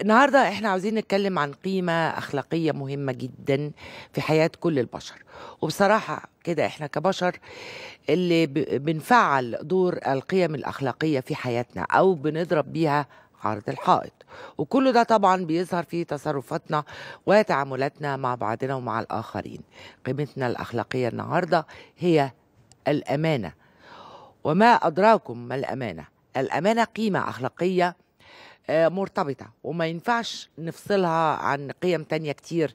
النهارده احنا عاوزين نتكلم عن قيمه اخلاقيه مهمه جدا في حياه كل البشر وبصراحه كده احنا كبشر اللي بنفعل دور القيم الاخلاقيه في حياتنا او بنضرب بيها عرض الحائط وكل ده طبعا بيظهر في تصرفاتنا وتعاملاتنا مع بعضنا ومع الآخرين قيمتنا الأخلاقية النهاردة هي الأمانة وما أدراكم ما الأمانة الأمانة قيمة أخلاقية آه، مرتبطة وما ينفعش نفصلها عن قيم تانية كتير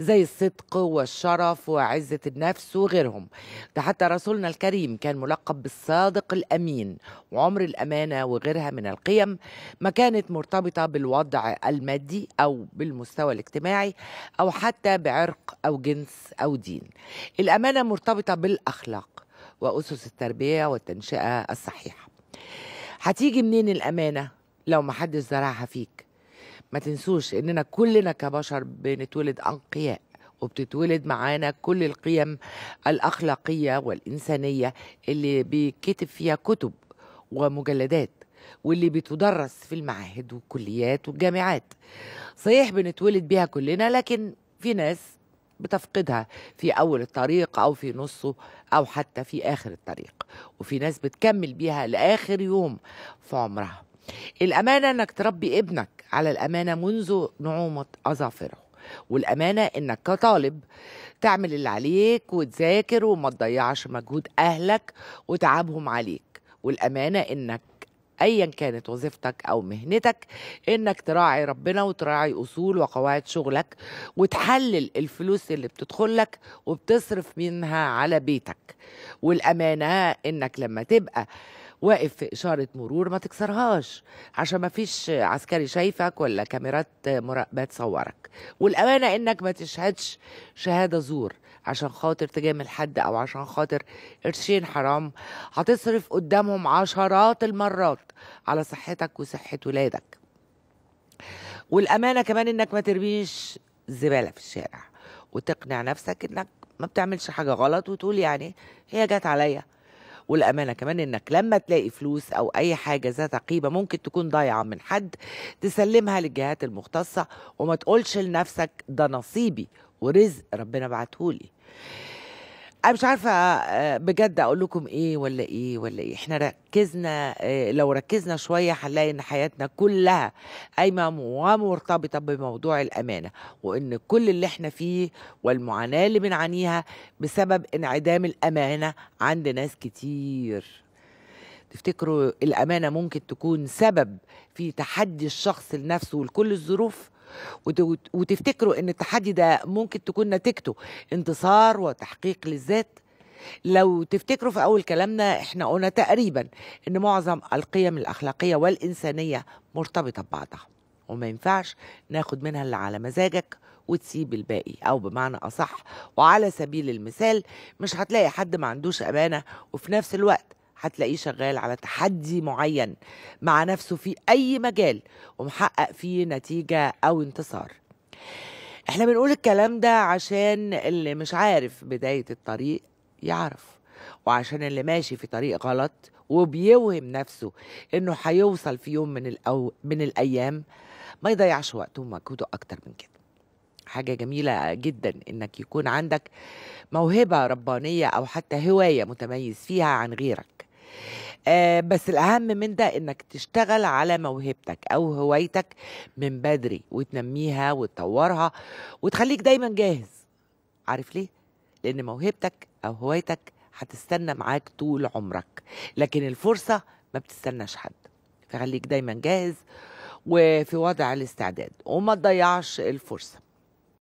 زي الصدق والشرف وعزة النفس وغيرهم ده حتى رسولنا الكريم كان ملقب بالصادق الأمين وعمر الأمانة وغيرها من القيم ما كانت مرتبطة بالوضع المادي أو بالمستوى الاجتماعي أو حتى بعرق أو جنس أو دين الأمانة مرتبطة بالأخلاق وأسس التربية والتنشئة الصحيحة هتيجي منين الأمانة لو ما حدش زرعها فيك ما تنسوش اننا كلنا كبشر بنتولد انقياء وبتتولد معانا كل القيم الاخلاقيه والانسانيه اللي بيتكتب فيها كتب ومجلدات واللي بتدرس في المعاهد والكليات والجامعات صحيح بنتولد بيها كلنا لكن في ناس بتفقدها في اول الطريق او في نصه او حتى في اخر الطريق وفي ناس بتكمل بيها لاخر يوم في عمرها الأمانة إنك تربي ابنك على الأمانة منذ نعومة أظافره والأمانة إنك كطالب تعمل اللي عليك وتذاكر وما تضيعش مجهود أهلك وتعبهم عليك والأمانة إنك ايا كانت وظيفتك او مهنتك انك تراعي ربنا وتراعي اصول وقواعد شغلك وتحلل الفلوس اللي بتدخل لك وبتصرف منها على بيتك والامانه انك لما تبقى واقف في إشارة مرور ما تكسرهاش عشان ما فيش عسكري شايفك ولا كاميرات مراقبة تصورك والأمانة إنك ما تشهدش شهادة زور عشان خاطر تجامل حد أو عشان خاطر قرشين حرام هتصرف قدامهم عشرات المرات على صحتك وصحة ولادك والأمانة كمان إنك ما ترميش زبالة في الشارع وتقنع نفسك إنك ما بتعملش حاجة غلط وتقول يعني هي جت عليا والامانه كمان انك لما تلاقي فلوس او اي حاجه ذات قيمه ممكن تكون ضايعه من حد تسلمها للجهات المختصه وما تقولش لنفسك ده نصيبي ورزق ربنا بعتهولي انا مش عارفه آه، بجد اقول لكم ايه ولا ايه ولا ايه احنا ركزنا آه، لو ركزنا شويه هنلاقي ان حياتنا كلها قايمه ومرتبطه بموضوع الامانه وان كل اللي احنا فيه والمعاناه اللي بنعانيها بسبب انعدام الامانه عند ناس كتير تفتكروا الامانه ممكن تكون سبب في تحدي الشخص لنفسه ولكل الظروف وتفتكروا ان التحدي ده ممكن تكون نتيجته انتصار وتحقيق للذات لو تفتكروا في اول كلامنا احنا قلنا تقريبا ان معظم القيم الاخلاقيه والانسانيه مرتبطه ببعضها وما ينفعش ناخد منها اللي على مزاجك وتسيب الباقي او بمعنى اصح وعلى سبيل المثال مش هتلاقي حد ما عندوش امانه وفي نفس الوقت هتلاقيه شغال على تحدي معين مع نفسه في أي مجال ومحقق فيه نتيجة أو انتصار احنا بنقول الكلام ده عشان اللي مش عارف بداية الطريق يعرف وعشان اللي ماشي في طريق غلط وبيوهم نفسه انه هيوصل في يوم من الأو من الايام ما يضيعش وقته ومجهوده اكتر من كده حاجة جميلة جدا انك يكون عندك موهبة ربانية او حتى هواية متميز فيها عن غيرك آه بس الأهم من ده إنك تشتغل على موهبتك أو هوايتك من بدري وتنميها وتطورها وتخليك دايما جاهز عارف ليه؟ لأن موهبتك أو هوايتك هتستنى معاك طول عمرك لكن الفرصة ما بتستناش حد فخليك دايما جاهز وفي وضع الاستعداد وما تضيعش الفرصه